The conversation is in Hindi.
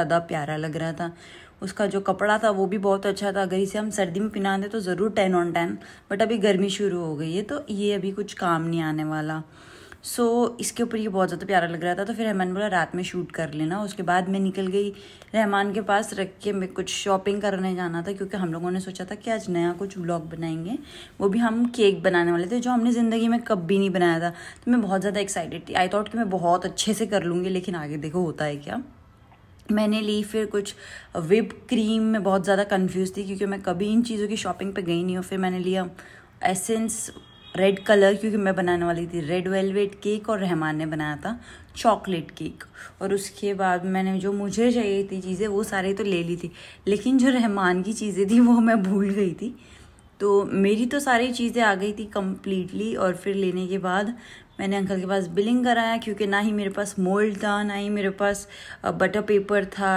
ज़्यादा प्यारा लग रहा था उसका जो कपड़ा था वो भी बहुत अच्छा था अगर इसे हम सर्दी में पहना दें तो ज़रूर टेन ऑन टेन बट अभी गर्मी शुरू हो गई है तो ये अभी कुछ काम नहीं आने वाला सो so, इसके ऊपर ये बहुत ज़्यादा प्यारा लग रहा था तो फिर रहमान बोला रात में शूट कर लेना उसके बाद मैं निकल गई रहमान के पास रख के मैं कुछ शॉपिंग करने जाना था क्योंकि हम लोगों ने सोचा था कि आज नया कुछ ब्लॉग बनाएंगे वो भी हम केक बनाने वाले थे जो हमने ज़िंदगी में कभी नहीं बनाया था तो मैं बहुत ज़्यादा एक्साइटेड थी आई थॉट कि मैं बहुत अच्छे से कर लूँगी लेकिन आगे देखो होता है क्या मैंने ली फिर कुछ विप क्रीम में बहुत ज़्यादा कंफ्यूज थी क्योंकि मैं कभी इन चीज़ों की शॉपिंग पे गई नहीं हूँ फिर मैंने लिया एसेंस रेड कलर क्योंकि मैं बनाने वाली थी रेड वेलवेट केक और रहमान ने बनाया था चॉकलेट केक और उसके बाद मैंने जो मुझे चाहिए थी चीज़ें वो सारी तो ले ली थी लेकिन जो रहमान की चीज़ें थी वो मैं भूल गई थी तो मेरी तो सारी चीज़ें आ गई थी कम्प्लीटली और फिर लेने के बाद मैंने अंकल के पास बिलिंग कराया क्योंकि ना ही मेरे पास मोल्ड था ना ही मेरे पास बटर पेपर था